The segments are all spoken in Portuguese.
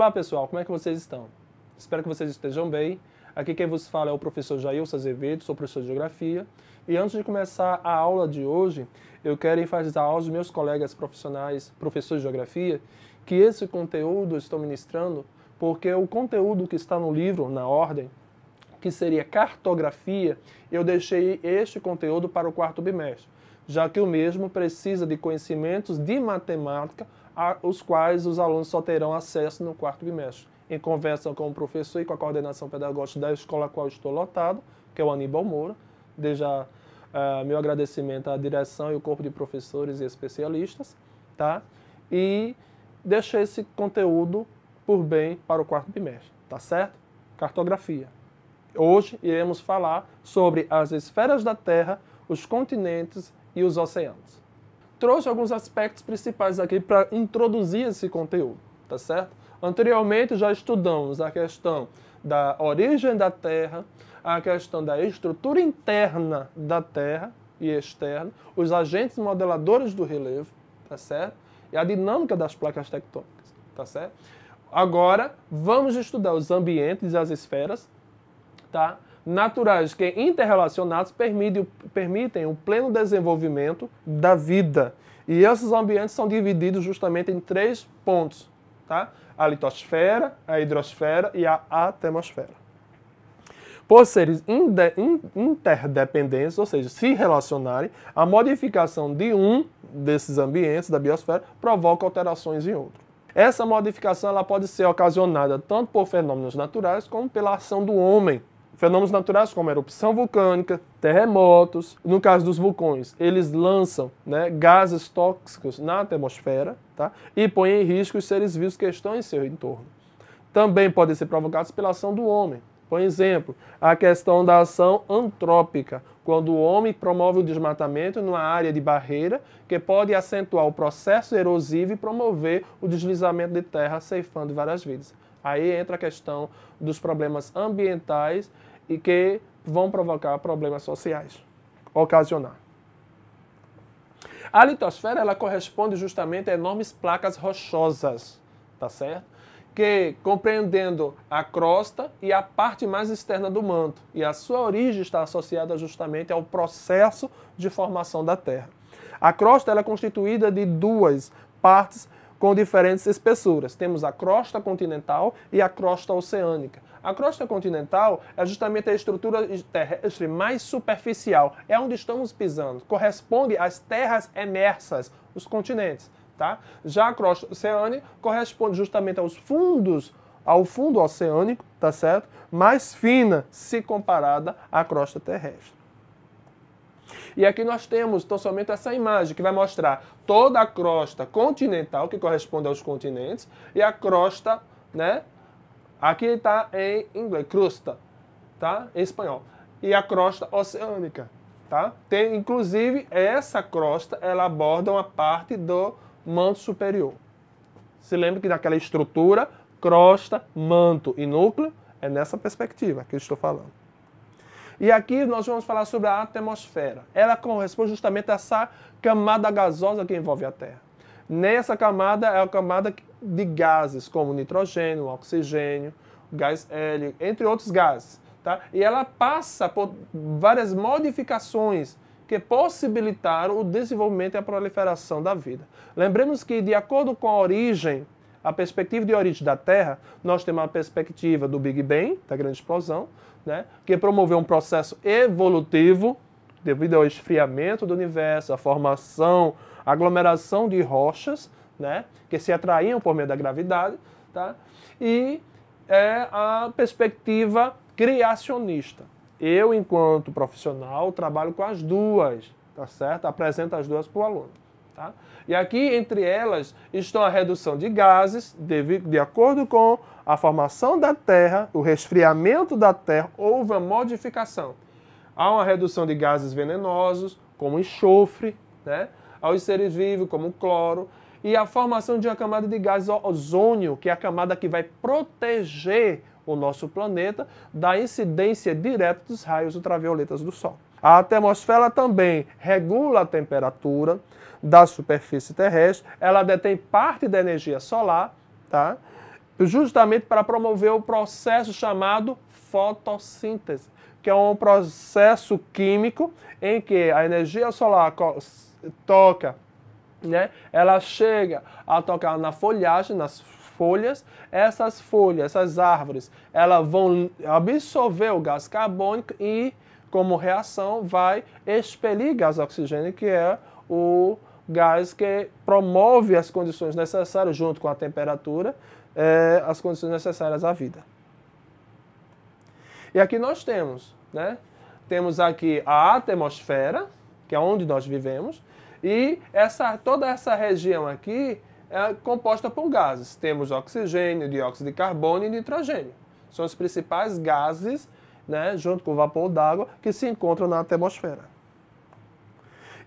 Olá pessoal, como é que vocês estão? Espero que vocês estejam bem. Aqui quem vos fala é o professor Jailson Azevedo, sou professor de Geografia. E antes de começar a aula de hoje, eu quero enfatizar aos meus colegas profissionais, professores de Geografia, que esse conteúdo eu estou ministrando porque o conteúdo que está no livro, na ordem, que seria cartografia, eu deixei este conteúdo para o quarto bimestre já que o mesmo precisa de conhecimentos de matemática, aos quais os alunos só terão acesso no quarto bimestre. Em conversa com o professor e com a coordenação pedagógica da escola a qual estou lotado, que é o Aníbal Moura, deixa uh, eh, meu agradecimento à direção e ao corpo de professores e especialistas, tá? E deixei esse conteúdo por bem para o quarto bimestre, tá certo? Cartografia. Hoje iremos falar sobre as esferas da Terra, os continentes, e os oceanos. Trouxe alguns aspectos principais aqui para introduzir esse conteúdo, tá certo? Anteriormente já estudamos a questão da origem da Terra, a questão da estrutura interna da Terra e externa, os agentes modeladores do relevo, tá certo? E a dinâmica das placas tectônicas, tá certo? Agora vamos estudar os ambientes e as esferas, tá? naturais que interrelacionados permitem, permitem o pleno desenvolvimento da vida. E esses ambientes são divididos justamente em três pontos, tá? A litosfera, a hidrosfera e a atmosfera. Por seres interdependentes, ou seja, se relacionarem, a modificação de um desses ambientes da biosfera provoca alterações em outro. Essa modificação ela pode ser ocasionada tanto por fenômenos naturais como pela ação do homem, Fenômenos naturais como erupção vulcânica, terremotos, no caso dos vulcões, eles lançam né, gases tóxicos na atmosfera tá? e põem em risco os seres vivos que estão em seu entorno. Também podem ser provocados pela ação do homem. Por exemplo, a questão da ação antrópica, quando o homem promove o desmatamento numa área de barreira que pode acentuar o processo erosivo e promover o deslizamento de terra ceifando várias vidas. Aí entra a questão dos problemas ambientais e que vão provocar problemas sociais, ocasionar. A litosfera ela corresponde justamente a enormes placas rochosas, tá certo? Que compreendendo a crosta e a parte mais externa do manto, e a sua origem está associada justamente ao processo de formação da Terra. A crosta ela é constituída de duas partes com diferentes espessuras. Temos a crosta continental e a crosta oceânica. A crosta continental é justamente a estrutura terrestre mais superficial, é onde estamos pisando, corresponde às terras emersas, os continentes. Tá? Já a crosta oceânica corresponde justamente aos fundos, ao fundo oceânico, tá certo? Mais fina se comparada à crosta terrestre. E aqui nós temos então somente essa imagem que vai mostrar toda a crosta continental, que corresponde aos continentes, e a crosta, né? Aqui está em inglês, crosta, tá? Em espanhol. E a crosta oceânica, tá? Tem, inclusive, essa crosta, ela aborda uma parte do manto superior. Se lembra que daquela estrutura, crosta, manto e núcleo, é nessa perspectiva que eu estou falando. E aqui nós vamos falar sobre a atmosfera. Ela corresponde justamente a essa camada gasosa que envolve a Terra. Nessa camada é a camada de gases, como nitrogênio, oxigênio, gás hélio, entre outros gases. Tá? E ela passa por várias modificações que possibilitaram o desenvolvimento e a proliferação da vida. Lembremos que, de acordo com a origem a perspectiva de origem da Terra, nós temos a perspectiva do Big Bang, da grande explosão, né, que promoveu um processo evolutivo devido ao esfriamento do universo, a formação, aglomeração de rochas, né, que se atraíam por meio da gravidade, tá? E é a perspectiva criacionista. Eu, enquanto profissional, trabalho com as duas, tá certo? Apresento as duas para o aluno. Tá? E aqui, entre elas, estão a redução de gases, de, de acordo com a formação da Terra, o resfriamento da Terra, houve uma modificação. Há uma redução de gases venenosos, como enxofre, né? aos seres vivos, como cloro, e a formação de uma camada de gás ozônio, que é a camada que vai proteger o nosso planeta da incidência direta dos raios ultravioletas do Sol. A atmosfera também regula a temperatura, da superfície terrestre, ela detém parte da energia solar, tá? justamente para promover o processo chamado fotossíntese, que é um processo químico em que a energia solar toca, né? Ela chega a tocar na folhagem, nas folhas, essas folhas, essas árvores, elas vão absorver o gás carbônico e como reação vai expelir gás oxigênio, que é o gás que promove as condições necessárias, junto com a temperatura, é, as condições necessárias à vida. E aqui nós temos, né? Temos aqui a atmosfera, que é onde nós vivemos, e essa, toda essa região aqui é composta por gases. Temos oxigênio, dióxido de carbono e nitrogênio. São os principais gases, né, junto com o vapor d'água, que se encontram na atmosfera.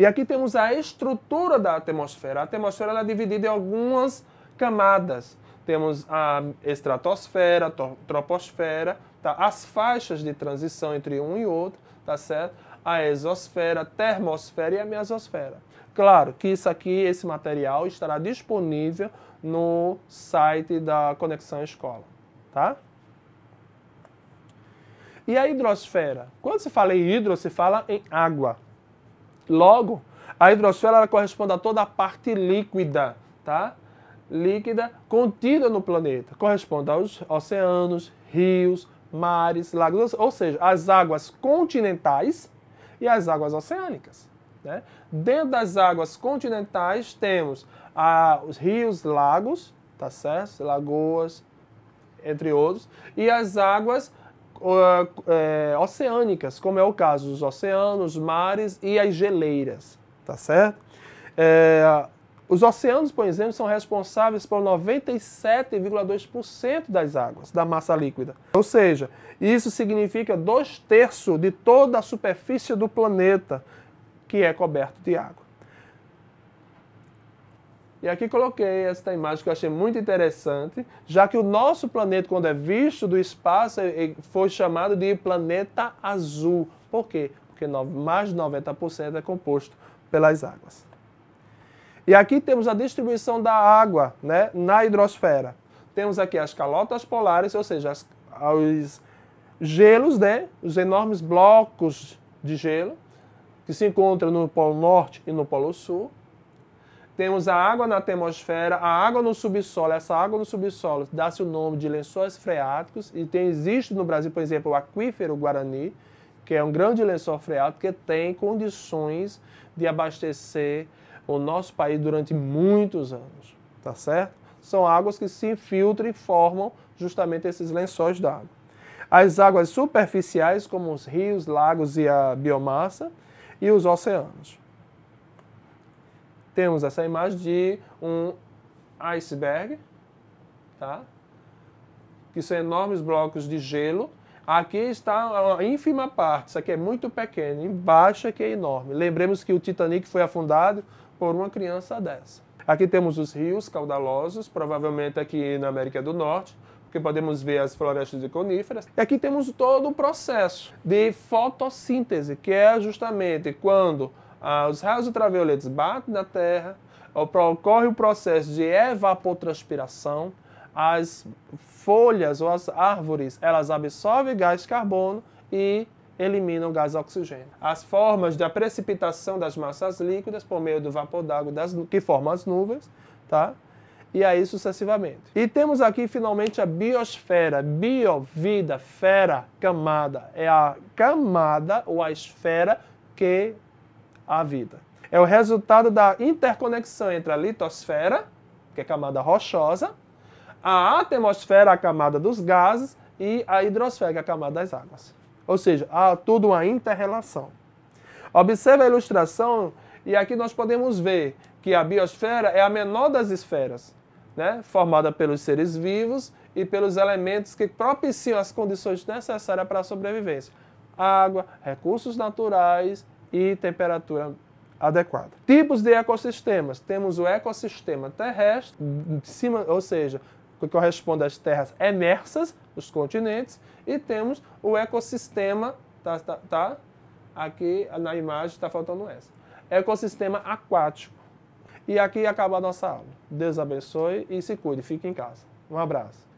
E aqui temos a estrutura da atmosfera. A atmosfera é dividida em algumas camadas. Temos a estratosfera, troposfera, tá? as faixas de transição entre um e outro, tá certo? A exosfera, termosfera e a mesosfera. Claro que isso aqui, esse material, estará disponível no site da Conexão Escola, tá? E a hidrosfera? Quando se fala em hidro, se fala em água, Logo, a hidrosfera ela corresponde a toda a parte líquida, tá? Líquida contida no planeta. Corresponde aos oceanos, rios, mares, lagos, ou seja, as águas continentais e as águas oceânicas. Né? Dentro das águas continentais temos a os rios, lagos, tá certo? Lagoas, entre outros, e as águas é, oceânicas, como é o caso dos oceanos, mares e as geleiras, tá certo? É, os oceanos, por exemplo, são responsáveis por 97,2% das águas, da massa líquida. Ou seja, isso significa dois terços de toda a superfície do planeta que é coberto de água. E aqui coloquei esta imagem que eu achei muito interessante, já que o nosso planeta, quando é visto do espaço, é, é, foi chamado de planeta azul. Por quê? Porque mais de 90% é composto pelas águas. E aqui temos a distribuição da água né, na hidrosfera. Temos aqui as calotas polares, ou seja, as, os gelos, né, os enormes blocos de gelo que se encontram no Polo Norte e no Polo Sul temos a água na atmosfera, a água no subsolo. Essa água no subsolo dá-se o nome de lençóis freáticos e tem, existe no Brasil, por exemplo, o aquífero Guarani, que é um grande lençol freático que tem condições de abastecer o nosso país durante muitos anos, tá certo? São águas que se infiltram e formam justamente esses lençóis d'água. As águas superficiais, como os rios, lagos e a biomassa, e os oceanos temos essa imagem de um iceberg, tá? que são enormes blocos de gelo. Aqui está a ínfima parte, isso aqui é muito pequeno, embaixo aqui é enorme. Lembremos que o Titanic foi afundado por uma criança dessa. Aqui temos os rios caudalosos, provavelmente aqui na América do Norte, porque podemos ver as florestas de coníferas. E aqui temos todo o processo de fotossíntese, que é justamente quando ah, os raios ultravioletas batem na Terra, ocorre o processo de evapotranspiração, as folhas ou as árvores elas absorvem gás carbono e eliminam gás oxigênio. As formas da precipitação das massas líquidas por meio do vapor d'água que formam as nuvens, tá? E aí sucessivamente. E temos aqui finalmente a biosfera, bio, vida, fera, camada. É a camada ou a esfera que a vida. É o resultado da interconexão entre a litosfera, que é a camada rochosa, a atmosfera, a camada dos gases, e a hidrosfera, que é a camada das águas. Ou seja, há tudo uma interrelação. Observe a ilustração e aqui nós podemos ver que a biosfera é a menor das esferas, né? formada pelos seres vivos e pelos elementos que propiciam as condições necessárias para a sobrevivência. Água, recursos naturais, e temperatura adequada. Tipos de ecossistemas. Temos o ecossistema terrestre, cima, ou seja, que corresponde às terras emersas, os continentes, e temos o ecossistema, tá, tá, tá aqui na imagem está faltando essa, ecossistema aquático. E aqui acaba a nossa aula. Deus abençoe e se cuide, fique em casa. Um abraço.